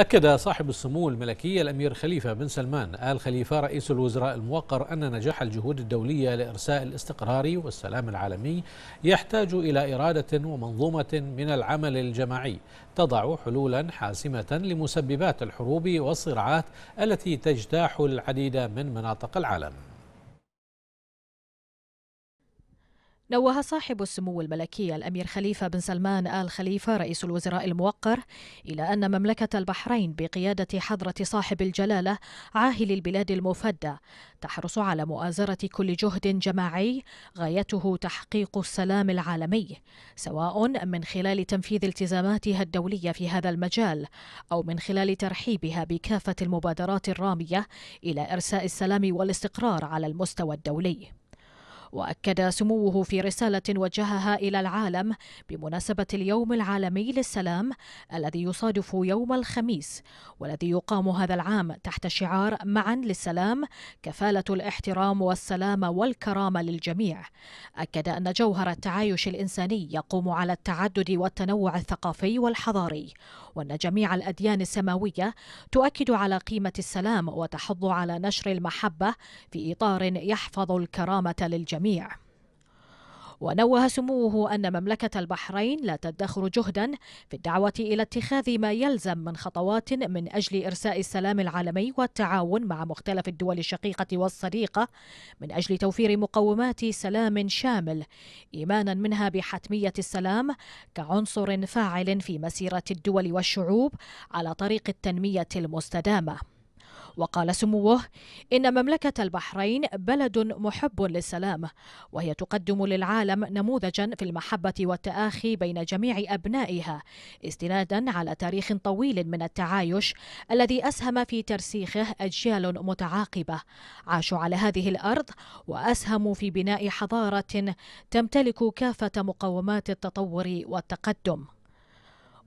أكد صاحب السمو الملكي الأمير خليفة بن سلمان آل خليفة رئيس الوزراء الموقر أن نجاح الجهود الدولية لإرساء الاستقرار والسلام العالمي يحتاج إلى إرادة ومنظومة من العمل الجماعي تضع حلولا حاسمة لمسببات الحروب والصراعات التي تجتاح العديد من مناطق العالم نوه صاحب السمو الملكي الأمير خليفة بن سلمان آل خليفة رئيس الوزراء الموقر إلى أن مملكة البحرين بقيادة حضرة صاحب الجلالة عاهل البلاد المفدى تحرص على مؤازرة كل جهد جماعي غايته تحقيق السلام العالمي سواء من خلال تنفيذ التزاماتها الدولية في هذا المجال أو من خلال ترحيبها بكافة المبادرات الرامية إلى إرساء السلام والاستقرار على المستوى الدولي وأكد سموه في رسالة وجهها إلى العالم بمناسبة اليوم العالمي للسلام الذي يصادف يوم الخميس والذي يقام هذا العام تحت شعار معا للسلام كفالة الاحترام والسلام والكرامة للجميع أكد أن جوهر التعايش الإنساني يقوم على التعدد والتنوع الثقافي والحضاري وأن جميع الأديان السماوية تؤكد على قيمة السلام وتحض على نشر المحبة في إطار يحفظ الكرامة للجميع ونوه سموه أن مملكة البحرين لا تدخر جهدا في الدعوة إلى اتخاذ ما يلزم من خطوات من أجل إرساء السلام العالمي والتعاون مع مختلف الدول الشقيقة والصديقة من أجل توفير مقومات سلام شامل إيمانا منها بحتمية السلام كعنصر فاعل في مسيرة الدول والشعوب على طريق التنمية المستدامة وقال سموه إن مملكة البحرين بلد محب للسلام وهي تقدم للعالم نموذجا في المحبة والتآخي بين جميع أبنائها استنادا على تاريخ طويل من التعايش الذي أسهم في ترسيخه أجيال متعاقبة عاشوا على هذه الأرض وأسهموا في بناء حضارة تمتلك كافة مقومات التطور والتقدم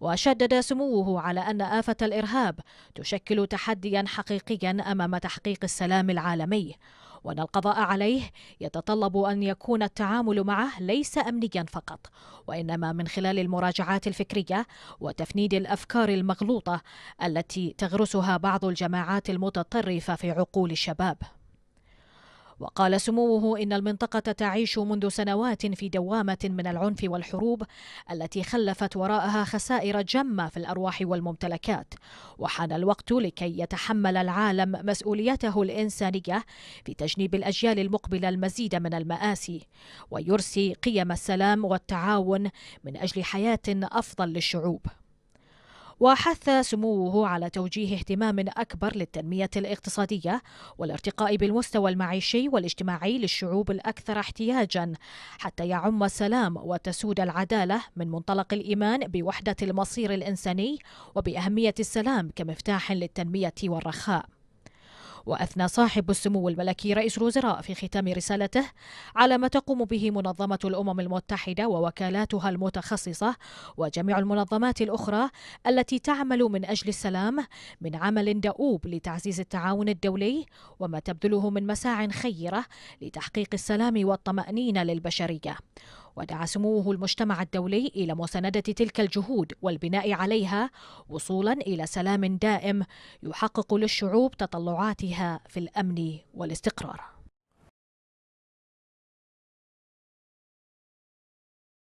وشدد سموه على أن آفة الإرهاب تشكل تحديا حقيقيا أمام تحقيق السلام العالمي وأن القضاء عليه يتطلب أن يكون التعامل معه ليس أمنيا فقط وإنما من خلال المراجعات الفكرية وتفنيد الأفكار المغلوطة التي تغرسها بعض الجماعات المتطرفة في عقول الشباب وقال سموه إن المنطقة تعيش منذ سنوات في دوامة من العنف والحروب التي خلفت وراءها خسائر جمة في الأرواح والممتلكات وحان الوقت لكي يتحمل العالم مسؤوليته الإنسانية في تجنيب الأجيال المقبلة المزيد من المآسي ويرسي قيم السلام والتعاون من أجل حياة أفضل للشعوب وحث سموه على توجيه اهتمام أكبر للتنمية الاقتصادية والارتقاء بالمستوى المعيشي والاجتماعي للشعوب الأكثر احتياجا حتى يعم السلام وتسود العدالة من منطلق الإيمان بوحدة المصير الإنساني وبأهمية السلام كمفتاح للتنمية والرخاء وأثنى صاحب السمو الملكي رئيس الوزراء في ختام رسالته على ما تقوم به منظمة الأمم المتحدة ووكالاتها المتخصصة وجميع المنظمات الأخرى التي تعمل من أجل السلام من عمل دؤوب لتعزيز التعاون الدولي وما تبذله من مساع خيرة لتحقيق السلام والطمأنينة للبشرية ودعا سموه المجتمع الدولي إلى مساندة تلك الجهود والبناء عليها وصولا إلى سلام دائم يحقق للشعوب تطلعاتها في الأمن والاستقرار